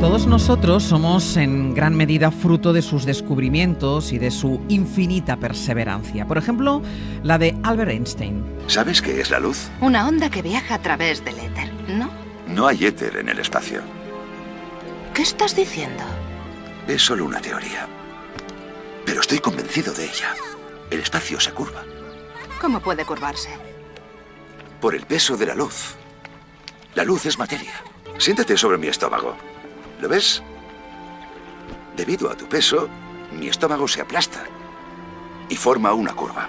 Todos nosotros somos en gran medida fruto de sus descubrimientos y de su infinita perseverancia. Por ejemplo, la de Albert Einstein. ¿Sabes qué es la luz? Una onda que viaja a través del éter, ¿no? No hay éter en el espacio. ¿Qué estás diciendo? Es solo una teoría. Pero estoy convencido de ella. El espacio se curva. ¿Cómo puede curvarse? Por el peso de la luz. La luz es materia. Siéntate sobre mi estómago. ¿Lo ves? Debido a tu peso, mi estómago se aplasta y forma una curva.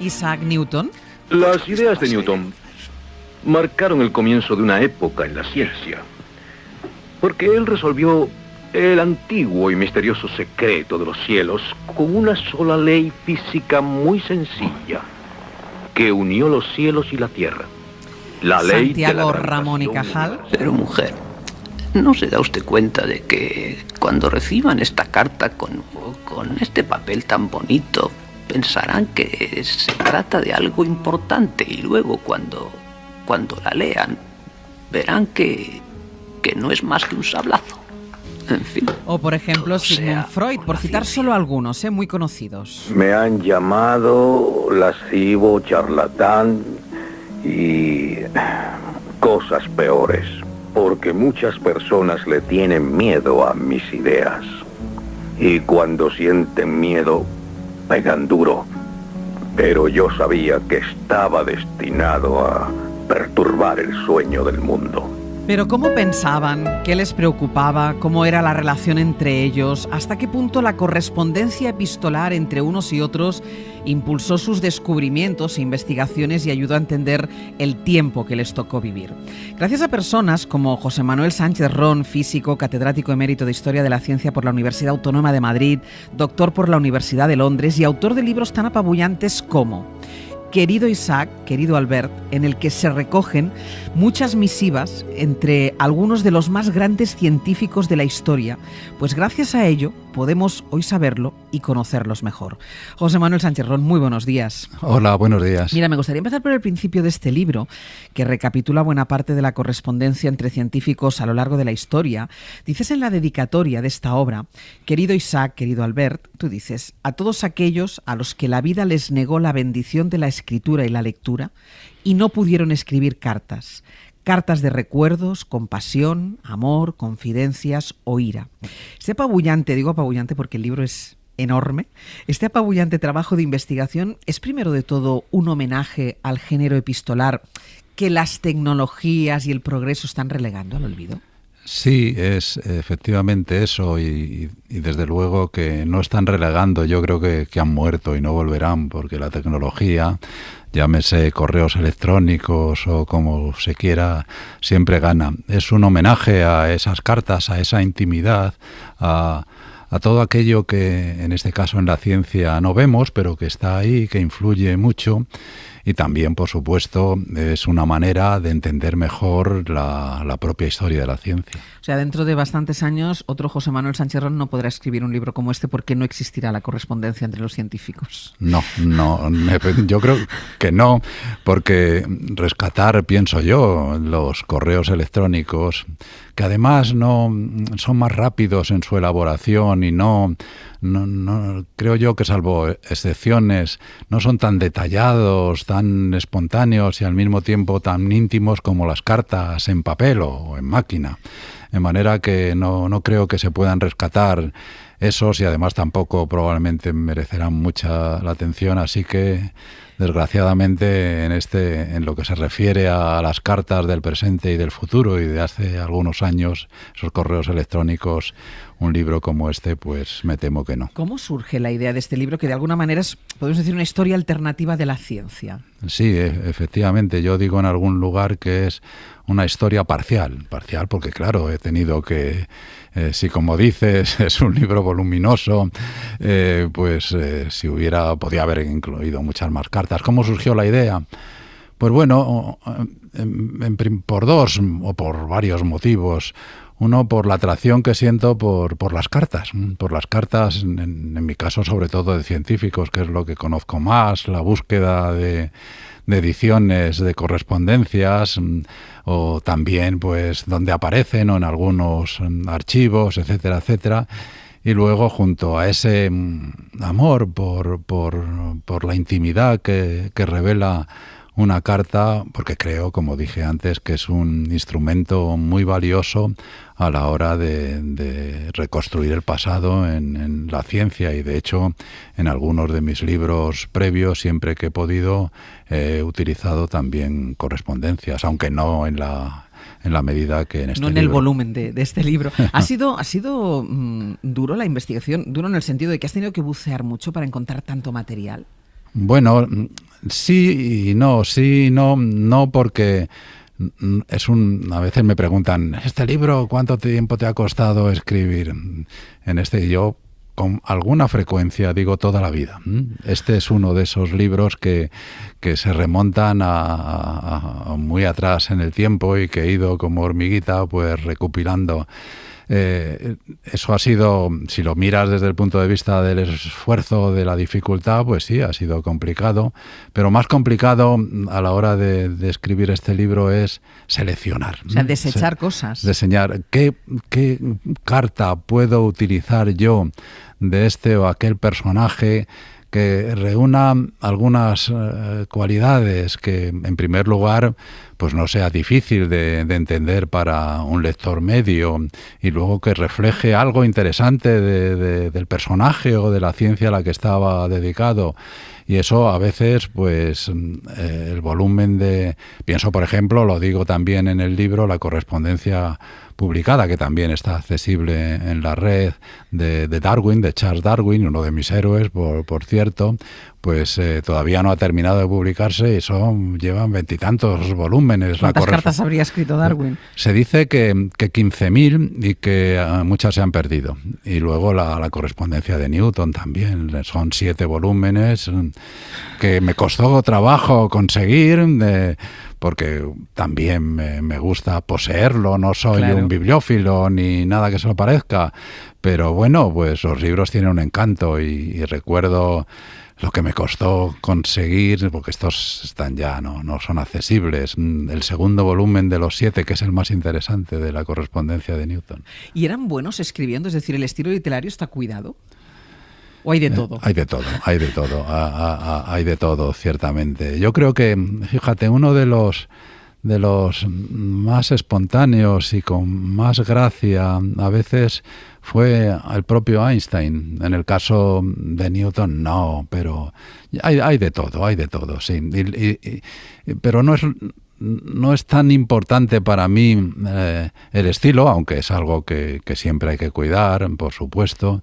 Isaac Newton. Las ideas de Newton marcaron el comienzo de una época en la ciencia, porque él resolvió el antiguo y misterioso secreto de los cielos con una sola ley física muy sencilla que unió los cielos y la tierra. La ley de la Ramón y Cajal. Pero mujer. ¿No se da usted cuenta de que cuando reciban esta carta con, con este papel tan bonito, pensarán que se trata de algo importante y luego cuando, cuando la lean, verán que, no es más que un sablazo? En fin, o por ejemplo Sigmund Freud, por citar solo algunos, eh, muy conocidos. Me han llamado lascivo, charlatán y cosas peores porque muchas personas le tienen miedo a mis ideas. Y cuando sienten miedo, pegan duro. Pero yo sabía que estaba destinado a perturbar el sueño del mundo. Pero ¿cómo pensaban? ¿Qué les preocupaba? ¿Cómo era la relación entre ellos? ¿Hasta qué punto la correspondencia epistolar entre unos y otros impulsó sus descubrimientos e investigaciones y ayudó a entender el tiempo que les tocó vivir? Gracias a personas como José Manuel Sánchez Ron, físico, catedrático emérito de Historia de la Ciencia por la Universidad Autónoma de Madrid, doctor por la Universidad de Londres y autor de libros tan apabullantes como Querido Isaac, querido Albert, en el que se recogen muchas misivas entre algunos de los más grandes científicos de la historia, pues gracias a ello podemos hoy saberlo y conocerlos mejor. José Manuel Sánchez Rón, muy buenos días. Hola, buenos días. Mira, me gustaría empezar por el principio de este libro, que recapitula buena parte de la correspondencia entre científicos a lo largo de la historia. Dices en la dedicatoria de esta obra, querido Isaac, querido Albert, tú dices, a todos aquellos a los que la vida les negó la bendición de la escritura y la lectura, y no pudieron escribir cartas cartas de recuerdos, compasión, amor, confidencias o ira. Este apabullante, digo apabullante porque el libro es enorme, este apabullante trabajo de investigación es primero de todo un homenaje al género epistolar que las tecnologías y el progreso están relegando al olvido. Sí, es efectivamente eso y, desde luego que no están relegando, yo creo que, han muerto y no volverán porque la tecnología llámese correos electrónicos o como se quiera, siempre gana. Es un homenaje a esas cartas, a esa intimidad, a, a todo aquello que en este caso en la ciencia no vemos, pero que está ahí, que influye mucho y también, por supuesto, es una manera de entender mejor la, propia historia de la ciencia. O sea, dentro de bastantes años, otro José Manuel Sánchez Ron no podrá escribir un libro como este porque no existirá la correspondencia entre los científicos. No, no, yo creo que no, porque rescatar, pienso yo, los correos electrónicos, que además no son más rápidos en su elaboración y no, no, no, creo yo que salvo excepciones, no son tan detallados, tan espontáneos y al mismo tiempo tan íntimos como las cartas en papel o en máquina. De manera que no, no creo que se puedan rescatar esos y además tampoco probablemente merecerán mucha la atención, así que Desgraciadamente, en este, en lo que se refiere a las cartas del presente y del futuro, y de hace algunos años, esos correos electrónicos, un libro como este, pues me temo que no. ¿Cómo surge la idea de este libro, que de alguna manera es, podemos decir, una historia alternativa de la ciencia? Sí, e-, efectivamente. Yo digo en algún lugar que es una historia parcial. Parcial porque, claro, he tenido que, eh, si como dices, es un libro voluminoso, eh, pues eh, si hubiera, podía haber incluido muchas más cartas. ¿Cómo surgió la idea? Pues bueno, por dos o por varios motivos. Uno por la atracción que siento por, por las cartas, mm, por las cartas, en, mi caso sobre todo de científicos, que es lo que conozco más, la búsqueda de, ediciones, de correspondencias, mm, o también pues donde aparecen o en algunos mm, archivos, etcétera, etcétera. Y luego, junto a ese amor por, la intimidad que, que revela una carta, porque creo, como dije antes, que es un instrumento muy valioso a la hora de, reconstruir el pasado en, la ciencia y de hecho en algunos de mis libros previos, siempre que he podido, he utilizado también correspondencias, aunque no en la medida que en este no en el volumen de, de, este libro ha sido ha sido mm, duro la investigación duro en el sentido de que has tenido que bucear mucho para encontrar tanto material bueno, sí y no, sí y no, no porque es un a veces me preguntan este libro cuánto tiempo te ha costado escribir en este yo con alguna frecuencia digo toda la vida este es uno de esos libros que, que se remontan a, muy atrás en el tiempo y que he ido como hormiguita pues recopilando eh, eso ha sido, si lo miras desde el punto de vista del esfuerzo, de la dificultad, pues sí, ha sido complicado. Pero más complicado a la hora de, escribir este libro es seleccionar. O sea, desechar cosas. deseñar ¿Qué, ¿Qué carta puedo utilizar yo de este o aquel personaje? que reúna algunas eh, cualidades que, en primer lugar, pues no sea difícil de, entender para un lector medio y luego que refleje algo interesante del personaje o de la ciencia a la que estaba dedicado y eso a veces pues mm, eh, el volumen de pienso por ejemplo lo digo también en el libro la correspondencia publicada que también está accesible en la red de, de Darwin de Charles Darwin uno de mis héroes por, por cierto pues eh, todavía no ha terminado de publicarse y son llevan veintitantos volúmenes. ¿Cuántas la cartas habría escrito Darwin? Se dice que, 15.000 y que eh, muchas se han perdido. Y luego la, correspondencia de Newton también, son siete volúmenes mm, que me costó trabajo conseguir. porque también me, gusta poseerlo, no soy un bibliófilo ni nada que se lo parezca, pero bueno, pues los libros tienen un encanto y recuerdo lo que me costó conseguir, porque estos están ya, no, no son accesibles. Mm, el segundo volumen de los siete, que es el más interesante de la correspondencia de Newton. ¿Y eran buenos escribiendo? Es decir, ¿el estilo literario está cuidado? ¿O hay de eh, todo? hay de todo, hay de todo, hay de todo, ciertamente. Yo creo que, fíjate, uno de los de los más espontáneos y con más gracia a veces fue el propio Einstein. En el caso de Newton no, pero hay, hay de todo, hay de todo, sí. pero no es, no es tan importante para mí eh, el estilo, aunque es algo que siempre hay que cuidar, por supuesto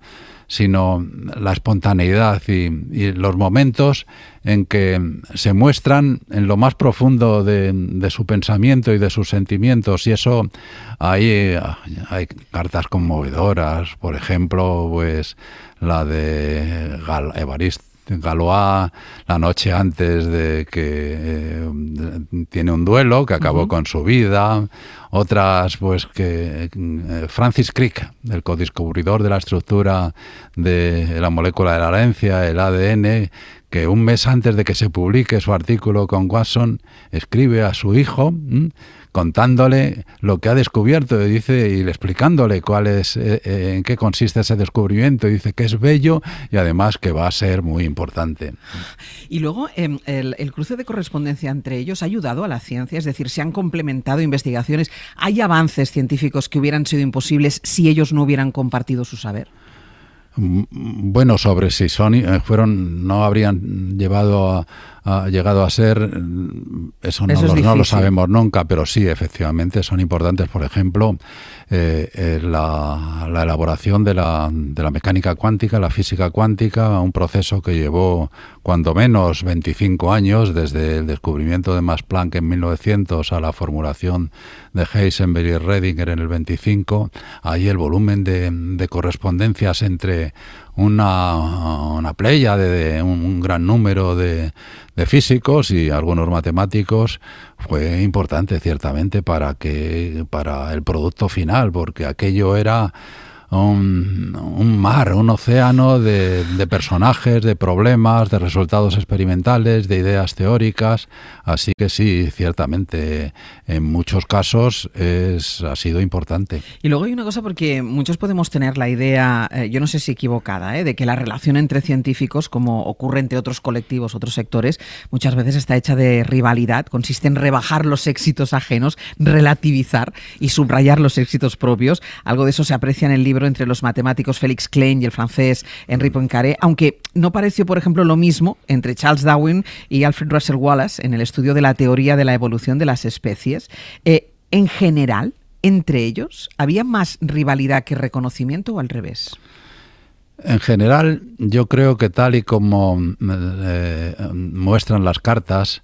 sino la espontaneidad y, los momentos en que se muestran en lo más profundo de, su pensamiento y de sus sentimientos. Y eso hay cartas conmovedoras, por ejemplo, pues la de Gal Evaristo Galois la noche antes de que eh, tiene un duelo que acabó con su vida, otras pues que eh, Francis Crick, el codiscubridor de la estructura de la molécula de la herencia, el ADN, que un mes antes de que se publique su artículo con Watson escribe a su hijo contándole lo que ha descubierto, y dice, y explicándole eh, eh, en qué consiste ese descubrimiento, dice que es bello y además que va a ser muy importante. Y luego, em, el, cruce de correspondencia entre ellos ha ayudado a la ciencia, es decir, se han complementado investigaciones, hay avances científicos que hubieran sido imposibles si ellos no hubieran compartido su saber. Mm, bueno sobre si Sony eh, fueron no habrían llevado a, llegado a ser mm, eso, no, lo, sabemos nunca pero sí efectivamente son importantes por ejemplo eh, eh, la, elaboración de la, mecánica cuántica la física cuántica un proceso que llevó cuando menos 25 años desde el descubrimiento de Max Planck en 1900 a la formulación de Heisenberg y Redinger en el 25 ahí el volumen de correspondencias entre una, playa de, un, gran número de, de, físicos y algunos matemáticos fue importante ciertamente para que para el producto final porque aquello era un, mar, un océano de, personajes, de problemas, de resultados experimentales, de ideas teóricas. Así que sí, ciertamente, en muchos casos es, ha sido importante. Y luego hay una cosa porque muchos podemos tener la idea, eh, yo no sé si equivocada, eh, de que la relación entre científicos, como ocurre entre otros colectivos, otros sectores, muchas veces está hecha de rivalidad, consiste en rebajar los éxitos ajenos, relativizar y subrayar los éxitos propios. Algo de eso se aprecia en el libro entre los matemáticos Félix Klein y el francés Henri Poincaré, aunque no pareció, por ejemplo, lo mismo entre Charles Darwin y Alfred Russell Wallace en el estudio de la teoría de la evolución de las especies. Eh, en general, entre ellos, ¿había más rivalidad que reconocimiento o al revés? En general, yo creo que tal y como eh, eh, muestran las cartas,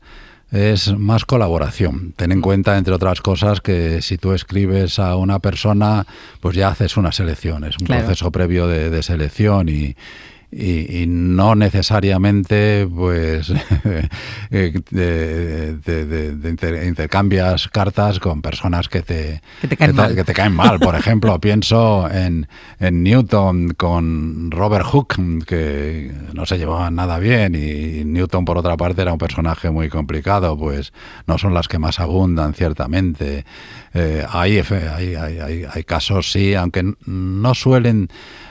es más colaboración. Ten en mm. cuenta, entre otras cosas, que si tú escribes a una persona, pues ya haces una selección, es un proceso previo de, de selección y, y, no necesariamente pues eh, de, intercambias cartas con personas que te, caen, mal. Por ejemplo, pienso en, en, Newton con Robert Hooke, que no se llevaban nada bien, y Newton por otra parte era un personaje muy complicado, pues no son las que más abundan, ciertamente. Eh, hay, hay, hay, casos, sí, aunque no suelen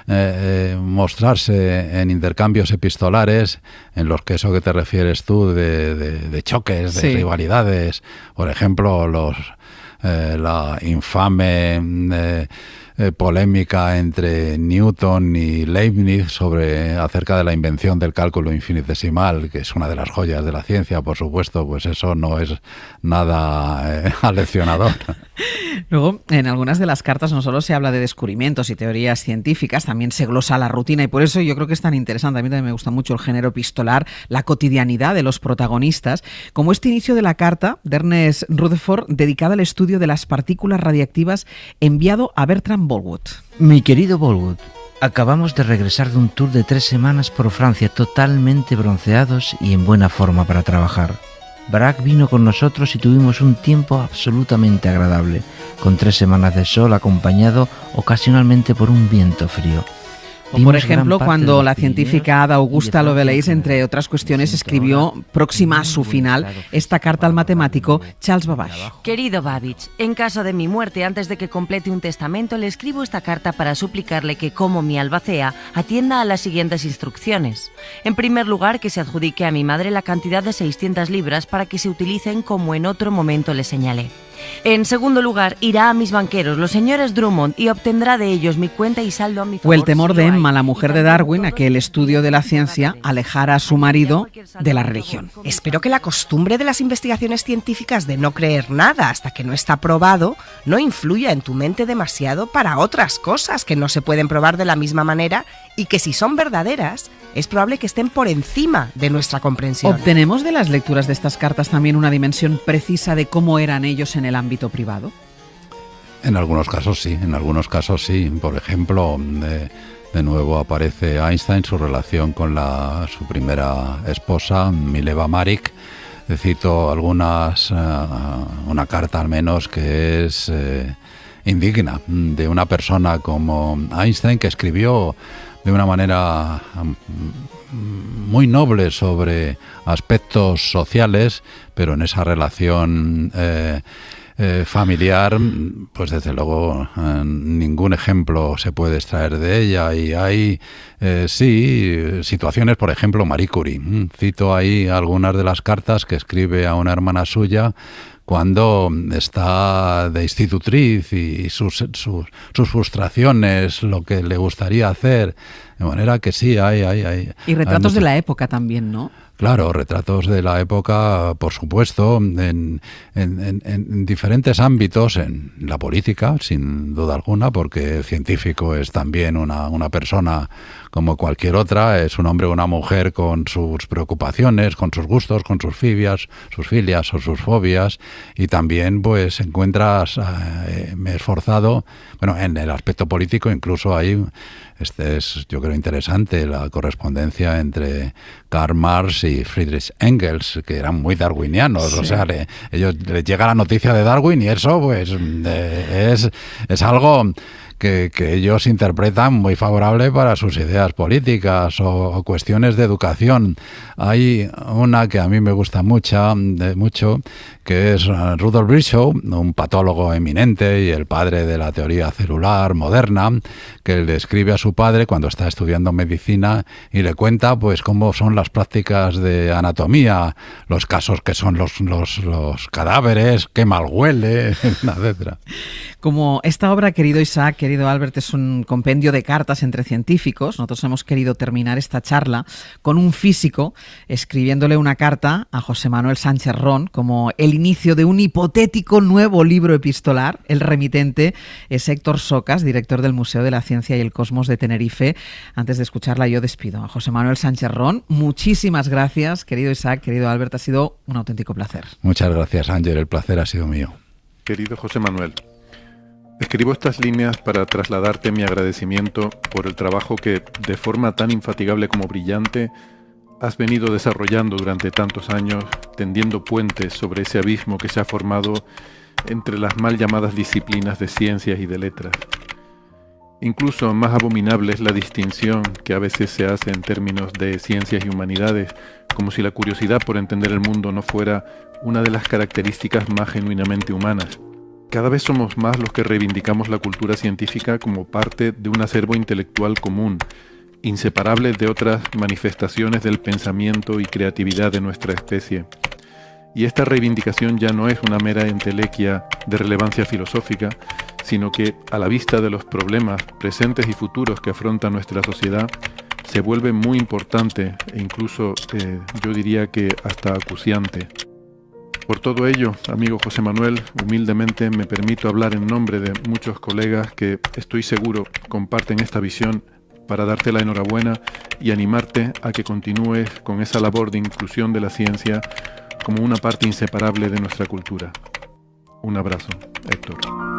eh, mostrarse en intercambios epistolares, en los que eso que te refieres tú de, choques, de rivalidades, por ejemplo, los, eh, la infame eh, eh, polémica entre Newton y Leibniz sobre acerca de la invención del cálculo infinitesimal, que es una de las joyas de la ciencia, por supuesto, pues eso no es nada aleccionador. Luego, en algunas de las cartas no solo se habla de descubrimientos y teorías científicas, también se glosa la rutina y por eso yo creo que es tan interesante. A mí también me gusta mucho el género pistolar, la cotidianidad de los protagonistas, como este inicio de la carta de Ernest Rutherford dedicada al estudio de las partículas radiactivas enviado a Bertrand Bolwood. Mi querido Bolwood, acabamos de regresar de un tour de tres semanas por Francia totalmente bronceados y en buena forma para trabajar. Brack vino con nosotros y tuvimos un tiempo absolutamente agradable, con tres semanas de sol acompañado ocasionalmente por un viento frío por ejemplo, cuando la científica Ada Augusta Lovelace, entre otras cuestiones, escribió, próxima a su final, esta carta al matemático Charles Babbage. Querido Babbage, en caso de mi muerte, antes de que complete un testamento, le escribo esta carta para suplicarle que, como mi albacea, atienda a las siguientes instrucciones. En primer lugar, que se adjudique a mi madre la cantidad de 600 libras para que se utilicen como en otro momento le señalé. En segundo lugar, irá a mis banqueros, los señores Drummond, y obtendrá de ellos mi cuenta y saldo a mi favor. O el temor de Emma, la mujer de Darwin, a que el estudio de la ciencia alejara a su marido de la religión. Espero que la costumbre de las investigaciones científicas de no creer nada hasta que no está probado no influya en tu mente demasiado para otras cosas que no se pueden probar de la misma manera y que si son verdaderas, es probable que estén por encima de nuestra comprensión. ¿Obtenemos de las lecturas de estas cartas también una dimensión precisa de cómo eran ellos en el ámbito privado? En algunos casos sí, en algunos casos sí. Por ejemplo, de, nuevo aparece Einstein, su relación con su primera esposa, Mileva Marik. Cito algunas, eh, una carta al menos que es eh, indigna de una persona como Einstein que escribió de una manera mm, muy noble sobre aspectos sociales, pero en esa relación eh, eh, familiar, pues desde luego eh, ningún ejemplo se puede extraer de ella. Y hay, sí, situaciones, por ejemplo, Marie Curie. Mm, cito ahí algunas de las cartas que escribe a una hermana suya cuando está de institutriz y sus, sus, frustraciones, lo que le gustaría hacer. De manera que sí, hay... hay, hay y retratos de la época también, ¿no? Claro, retratos de la época, por supuesto, en, en, diferentes ámbitos, en la política, sin duda alguna, porque el científico es también una, una persona como cualquier otra, es un hombre o una mujer con sus preocupaciones, con sus gustos, con sus fibias, sus filias o sus fobias, y también pues encuentras eh, esforzado, bueno, en el aspecto político incluso ahí, este es yo creo interesante, la correspondencia entre Karl Marx y Friedrich Engels, que eran muy darwinianos, o sea, ellos les llega la noticia de Darwin y eso pues eh, es, es algo que, ellos interpretan muy favorable para sus ideas políticas o, cuestiones de educación. Hay una que a mí me gusta mucha, de, mucho, que es eh, Rudolf Virchow, un patólogo eminente y el padre de la teoría celular moderna, que le escribe a su padre cuando está estudiando medicina y le cuenta pues cómo son las prácticas de anatomía, los casos que son los, los, cadáveres, qué mal huele, etcétera. Como esta obra, querido Isaac, querido Albert, es un compendio de cartas entre científicos. Nosotros hemos querido terminar esta charla con un físico escribiéndole una carta a José Manuel Sánchez Ron como el inicio de un hipotético nuevo libro epistolar. El remitente es Héctor Socas, director del Museo de la Ciencia y el Cosmos de Tenerife. Antes de escucharla, yo despido a José Manuel Sánchez Ron. Muchísimas gracias, querido Isaac, querido Albert. Ha sido un auténtico placer. Muchas gracias, Ángel. El placer ha sido mío. Querido José Manuel. Escribo estas líneas para trasladarte mi agradecimiento por el trabajo que, de forma tan infatigable como brillante, has venido desarrollando durante tantos años, tendiendo puentes sobre ese abismo que se ha formado entre las mal llamadas disciplinas de ciencias y de letras. Incluso más abominable es la distinción que a veces se hace en términos de ciencias y humanidades, como si la curiosidad por entender el mundo no fuera una de las características más genuinamente humanas. Cada vez somos más los que reivindicamos la cultura científica como parte de un acervo intelectual común, inseparable de otras manifestaciones del pensamiento y creatividad de nuestra especie. Y esta reivindicación ya no es una mera entelequia de relevancia filosófica, sino que, a la vista de los problemas presentes y futuros que afronta nuestra sociedad, se vuelve muy importante e incluso eh, yo diría que hasta acuciante. Por todo ello, amigo José Manuel, humildemente me permito hablar en nombre de muchos colegas que estoy seguro comparten esta visión para darte la enhorabuena y animarte a que continúes con esa labor de inclusión de la ciencia como una parte inseparable de nuestra cultura. Un abrazo, Héctor.